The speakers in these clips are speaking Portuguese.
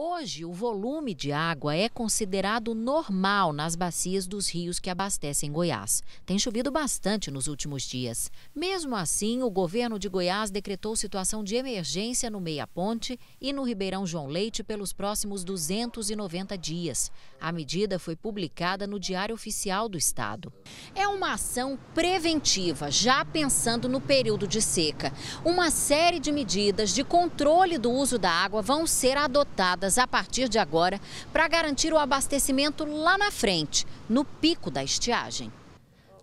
Hoje, o volume de água é considerado normal nas bacias dos rios que abastecem Goiás. Tem chovido bastante nos últimos dias. Mesmo assim, o governo de Goiás decretou situação de emergência no Meia Ponte e no Ribeirão João Leite pelos próximos 290 dias. A medida foi publicada no Diário Oficial do Estado. É uma ação preventiva, já pensando no período de seca. Uma série de medidas de controle do uso da água vão ser adotadas a partir de agora para garantir o abastecimento lá na frente, no pico da estiagem.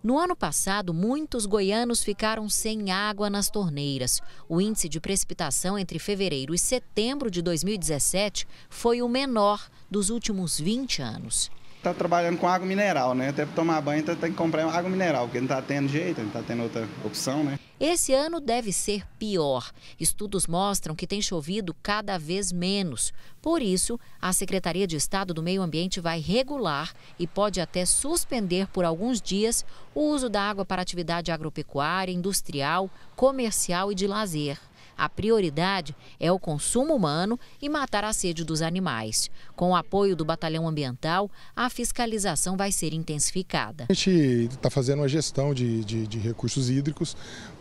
No ano passado, muitos goianos ficaram sem água nas torneiras. O índice de precipitação entre fevereiro e setembro de 2017 foi o menor dos últimos 20 anos está trabalhando com água mineral, né? Até para tomar banho tá, tem que comprar água mineral, porque não está tendo jeito, não está tendo outra opção, né? Esse ano deve ser pior. Estudos mostram que tem chovido cada vez menos. Por isso, a Secretaria de Estado do Meio Ambiente vai regular e pode até suspender por alguns dias o uso da água para atividade agropecuária, industrial, comercial e de lazer. A prioridade é o consumo humano e matar a sede dos animais. Com o apoio do Batalhão Ambiental, a fiscalização vai ser intensificada. A gente está fazendo uma gestão de, de, de recursos hídricos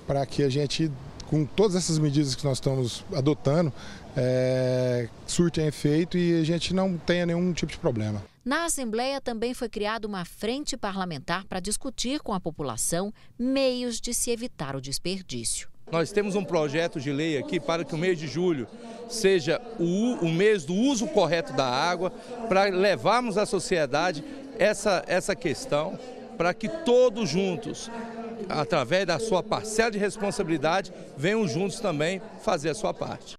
para que a gente com todas essas medidas que nós estamos adotando, é, surtem efeito e a gente não tenha nenhum tipo de problema. Na Assembleia também foi criada uma frente parlamentar para discutir com a população meios de se evitar o desperdício. Nós temos um projeto de lei aqui para que o mês de julho seja o, o mês do uso correto da água, para levarmos à sociedade essa, essa questão, para que todos juntos, através da sua parcela de responsabilidade, venham juntos também fazer a sua parte.